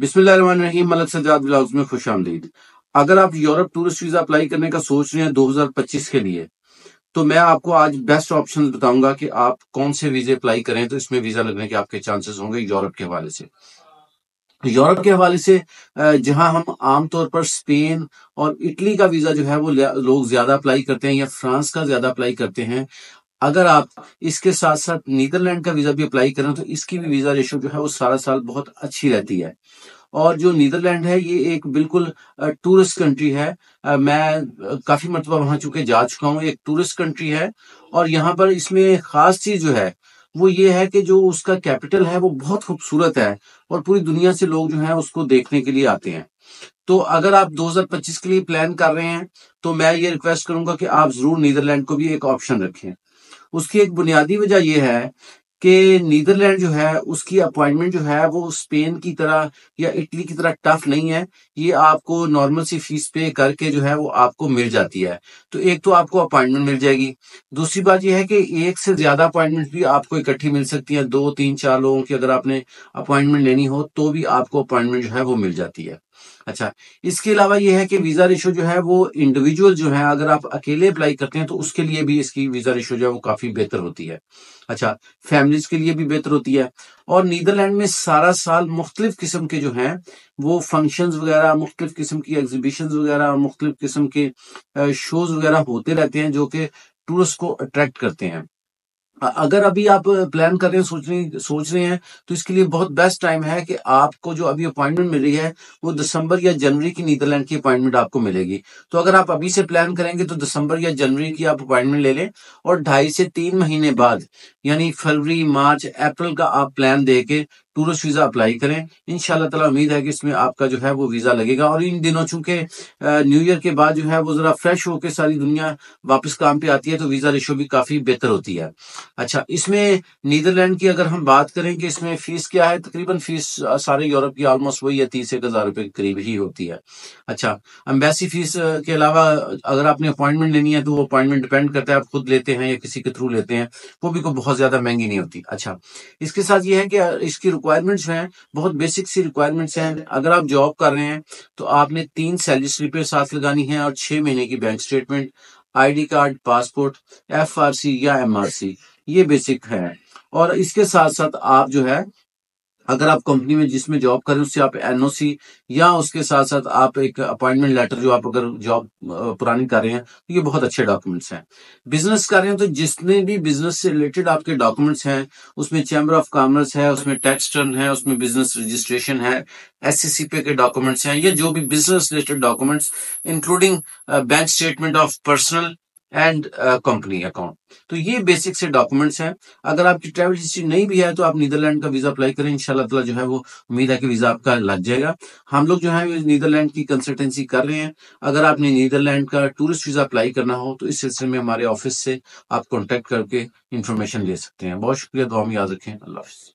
बिस्मिल में खुश आमदीद अगर आप यूरोप टूरिस्ट वीजा अप्लाई करने का सोच रहे हैं 2025 के लिए तो मैं आपको आज बेस्ट ऑप्शन बताऊंगा कि आप कौन से वीजे अप्लाई करें तो इसमें वीजा लगने के आपके चांसेस होंगे यूरोप के हवाले से यूरोप के हवाले से जहां हम आमतौर पर स्पेन और इटली का वीजा जो है वो लोग ज्यादा अप्लाई करते हैं या फ्रांस का ज्यादा अप्लाई करते हैं अगर आप इसके साथ साथ नीदरलैंड का वीजा भी अप्लाई करें तो इसकी भी वीजा रेशो जो है वो सारा साल बहुत अच्छी रहती है और जो नीदरलैंड है ये एक बिल्कुल टूरिस्ट कंट्री है मैं काफी मरतबा वहां चुके जा चुका हूँ एक टूरिस्ट कंट्री है और यहाँ पर इसमें खास चीज जो है वो ये है कि जो उसका कैपिटल है वो बहुत खूबसूरत है और पूरी दुनिया से लोग जो है उसको देखने के लिए आते हैं तो अगर आप 2025 के लिए प्लान कर रहे हैं तो मैं ये रिक्वेस्ट करूंगा कि आप जरूर नीदरलैंड को भी एक ऑप्शन रखें उसकी एक बुनियादी वजह यह है कि नीदरलैंड जो है उसकी अपॉइंटमेंट जो है वो स्पेन की तरह या इटली की तरह टफ नहीं है ये आपको नॉर्मल सी फीस पे करके जो है वो आपको मिल जाती है तो एक तो आपको अपॉइंटमेंट मिल जाएगी दूसरी बात यह है कि एक से ज्यादा अपॉइंटमेंट भी आपको इकट्ठी मिल सकती है दो तीन चार लोगों की अगर आपने अपॉइंटमेंट लेनी हो तो भी आपको अपॉइंटमेंट जो है वो मिल जाती है अच्छा इसके अलावा यह है कि वीजा रेशो जो है वो इंडिविजुअल जो है अगर आप अकेले अप्लाई करते हैं तो उसके लिए भी इसकी वीजा रेशो जो है वो काफी बेहतर होती है अच्छा फैमिलीज के लिए भी बेहतर होती है और नीदरलैंड में सारा साल मुख्तलिफ किस्म के जो है वो फंक्शन वगैरह मुख्तलिफ किस्म की एग्जीबिशन वगैरह और मुख्तलिफ किस्म के शोज वगैरह होते रहते हैं जो कि टूरिस्ट को अट्रैक्ट करते हैं अगर अभी आप प्लान कर रहे हैं सोच रहे सोच रहे हैं तो इसके लिए बहुत बेस्ट टाइम है कि आपको जो अभी अपॉइंटमेंट मिल रही है वो दिसंबर या जनवरी की नीदरलैंड की अपॉइंटमेंट आपको मिलेगी तो अगर आप अभी से प्लान करेंगे तो दिसंबर या जनवरी की आप अपॉइंटमेंट ले लें और ढाई से तीन महीने बाद यानी फरवरी मार्च अप्रैल का आप प्लान दे टूरिस्ट वीजा अप्लाई करें इन तला उम्मीद है कि इसमें आपका जो है वो वीजा लगेगा और इन दिनों चूंकि न्यू ईयर के बाद जो है वो जरा फ्रेश होकर सारी दुनिया वापस काम पे आती है तो वीजा रेशो भी काफी बेहतर होती है अच्छा इसमें नीदरलैंड की अगर हम बात करें कि इसमें फीस क्या है तकरीबन फीस सारे यूरोप की ऑलमोस्ट वही है तीस एक हजार रुपए के करीब ही होती है अच्छा अम्बेसी फीस के अलावा अगर आपने अपॉइंटमेंट लेनी है तो वो अपॉइंटमेंट डिपेंड करता है आप खुद लेते हैं या किसी के थ्रू लेते हैं वो भी कोई बहुत ज्यादा महंगी नहीं होती अच्छा इसके साथ ये है कि इसकी रिक्वायरमेंट्स हैं बहुत बेसिक सी रिक्वायरमेंट्स हैं अगर आप जॉब कर रहे हैं तो आपने तीन सैलरी स्लिपें साथ लगानी है और छह महीने की bank statement ID card passport F या एम ये बेसिक है और इसके साथ साथ आप जो है अगर आप कंपनी में जिसमें जॉब करें उससे आप एनओसी या उसके साथ साथ आप एक अपॉइंटमेंट लेटर जो आप अगर जॉब पुरानी कर रहे हैं तो ये बहुत अच्छे डॉक्यूमेंट्स हैं बिजनेस कर रहे हैं तो जितने भी बिजनेस से रिलेटेड आपके डॉक्यूमेंट्स हैं उसमें चैम्बर ऑफ कॉमर्स है उसमें टैक्स टर्न है उसमें बिजनेस रजिस्ट्रेशन है एस e के डॉक्यूमेंट्स हैं या जो भी business related documents including bank statement of personal and company account तो ये बेसिक से डॉक्यूमेंट्स हैं अगर आपकी ट्रैवल हिस्ट्री नहीं भी है तो आप नीदरलैंड का वीजा अप्लाई करें इंशाल्लाह जो है वो उम्मीद है कि वीजा आपका लग जाएगा हम लोग जो है नीदरलैंड की कंसल्टेंसी कर रहे हैं अगर आपने नीदरलैंड का टूरिस्ट वीजा अप्लाई करना हो तो इस सिलसिले में हमारे ऑफिस से आप कॉन्टेक्ट करके इन्फॉर्मेशन ले सकते हैं बहुत शुक्रिया दुआ में याद रखें अल्लाह हाफिज़